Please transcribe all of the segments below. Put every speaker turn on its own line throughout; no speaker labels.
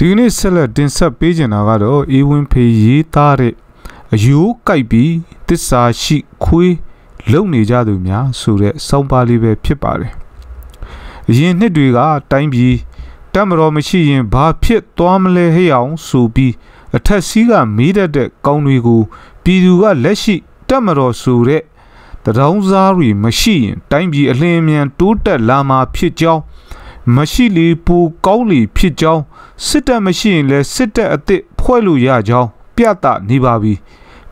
ဒီနေ့ဆက်လက်တင်ဆက်ပေးကြတာကတော့အေဝင်းဖေးရေးသားတဲ့အယိုးကြိုက်ပြီးတစ္ဆာရှိခွေးလုံနေကြသူများဆိုတဲ့စောင်းပါလေးပဲ ဖြစ်ပါတယ်။အရင်နှစ်တွေက တိုင်းပြည်တမတော်မရှိရင်ဘာဖြစ်သွားမလဲဟဲ့အောင် ဆိုပြီးအထက်စီးကမေးတတ်တဲ့ကောင်းတွေကိုပြည်သူကလက်ရှိတမတော်ဆိုတဲ့တရောင်းစားတွေမရှိရင်တိုင်းပြည်အလင်းအမြန်တိုးတက်လာမှာဖြစ်ကြောင်းမရှိလေပိုကောင်းလေဖြစ်ကြောင်းစစ်တပ်မရှိရင်လည်းစစ်တပ်အစ်စ်ဖွဲ့လို့ရကြောင်းပြတာနေပါပြီ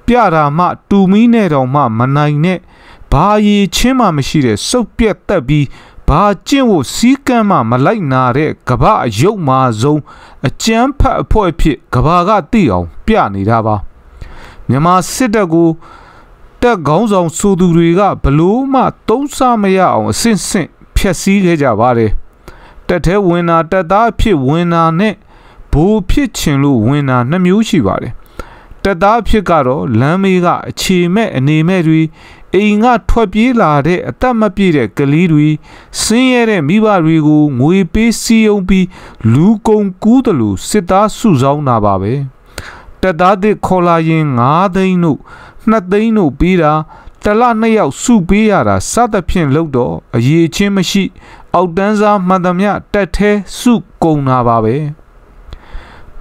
ပြတာမှတူမီးနဲ့တောင်မှ မနိုင်နဲ့ဘာရည်ချင်းမှမရှိတဲ့စုပ်ပြက်တက်ပြီးဘာကျင့်ဖို့စီးကမ်းမှ မလိုက်နာတဲ့ကဘာအယုတ်မာဆုံးအကျန်းဖတ်အဖွဲ့ဖြစ် ကဘာကသိအောင် ပြနေတာပါမြန်မာစစ်တပ်ကို တက်ခေါင်းဆောင်ဆိုသူတွေကဘလို့မှသုံးဆမရအောင်အဆင့်ဆင့်ဖျက်ဆီးခဲ့ကြပါတယ်တက်သေးဝင်တာတက်သားဖြစ်ဝင်တာနဲ့ဘိုးဖြစ်ခြင်းလို့ဝင်တာနှမျိုးရှိပါတယ်တက်သားဖြစ်ကတော့လမ်းမေးကအခြေမဲ့အနေမဲ့တွေအိမ်ကထွက်ပြေးလာတဲ့အသက်မပြည့်တဲ့ကလေးတွေဆင်းရဲတဲ့မိဘတွေကိုငွေပေးစည်းရုံးပြီးလူကုန်ကူးတယ်လို့စစ်သားစုဆောင်းတာပါပဲတက်သားသစ်ခေါ်လာရင်9သိန်းတို့2သိန်းတို့ပေးတာတလနှစ်ယောက်စုပေးရတာစသဖြင့်လို့တော့အရေးချင်းမရှိအောက်တန်းစားမှန်သမျှတက်သေးစုကုံတာပါပဲ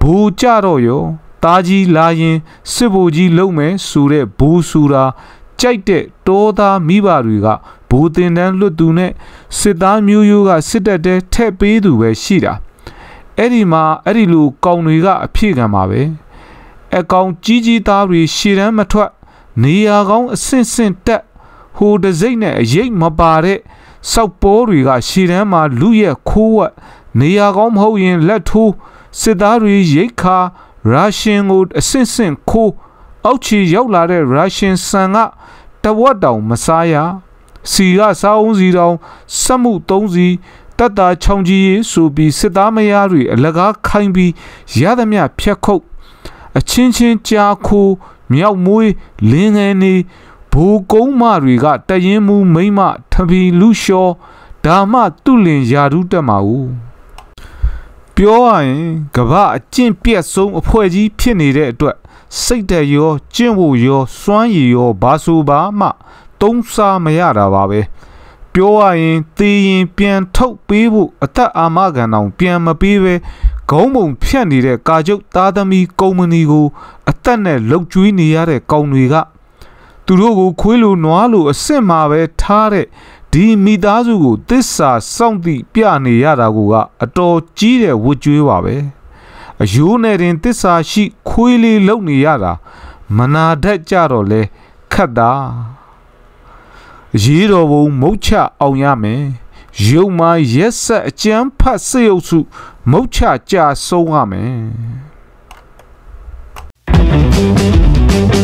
ဘူကြတော့ရောတားကြီးလာရင်စစ်ဘူကြီးလုံမယ်ဆိုတဲ့ဘူဆိုတာကြိုက်တဲ့တောသားမိဘတွေကဘူတင်တန်းလွတ်သူနဲ့စစ်သားမျိုးရိုးကစစ်တပ်တဲထက်ပေးသူပဲရှိတာအဲ့ဒီမှာအဲ့ဒီလိုကောင်တွေကအဖြစ်ခံပါပဲအကောင်ကြီးကြီးသားတွေရှည်တန်းမထွက် နေရာကောင်းအဆင့်ဆင့်တက်ဟိုတစိမ့်နဲ့အရေးမပါတဲ့စောက်ပိုးတွေကရှည်တန်းမှာလူရဲ့ခိုးဝက် နေရာကောင်းမဟုတ်ရင်လက်ထိုးစစ်သားတွေရိတ်ခါရုရှင်ကိုအဆင့်ဆင့်ခိုးအောက်ခြေရောက်လာတဲ့ရုရှင်ဆန်ကတဝက်တောင်မစားရစီကစားအုံးစီတောင်စက်မှုသုံးစီတတ်တာချောင်းကြီးဆိုပြီးစစ်သားမယားတွေအလကားခိုင်းပြီး ရသမျှဖြက်ခုတ်အချင်းချင်းကြာခိုးမြောက်မွေးလင်းငယ်နေဘူကုံးမတွေကတရင်မူမိမ့်မထပီလူလျှောဒါမှသူလင်ယာဓုတက်မှာဦးပြောရရင်ကဘာအကျင့်ပြက်ဆုံးအဖွဲ့ကြီးဖြစ်နေတဲ့အတွက်စိတ်တရောကျင့်ဖို့ရော စွမ်းရည်ရောဘာဆိုပါမှ သုံးစားမရတာပါပဲပြောရရင်သေရင်ပြန်ထုတ်ပေးဖို့အသက်အာမခံတောင်ပြန်မပေးပဲဂုံးပုံဖြတ်နေတဲ့ကာချုပ်သားသမီးကုမ္ပဏီကိုအသက်နဲ့လှုပ်ကျွေးနေရတဲ့ကောင်တွေကသူတို့ကိုခွေးလိုနွားလိုအစ်စ်မှာပဲထားတဲ့ဒီမိသားစုကိုတစ္ဆာစောင့်တိပြနေရတာက အတော်ကြီးတဲ့ဝတ်ကြွေးပါပဲအယိုးနဲ့တင်တစ္ဆာရှိ ခွေးလေးလုံနေရတာမနာတတ်ကြတော့လဲခတ်တာရေးတော်ဘုံမုတ်ချအောင်ရမယ်ရုံမာရက်ဆက်အကျန်းဖတ်စေုပ်စု မုတ်ချကြဆုံးရမယ်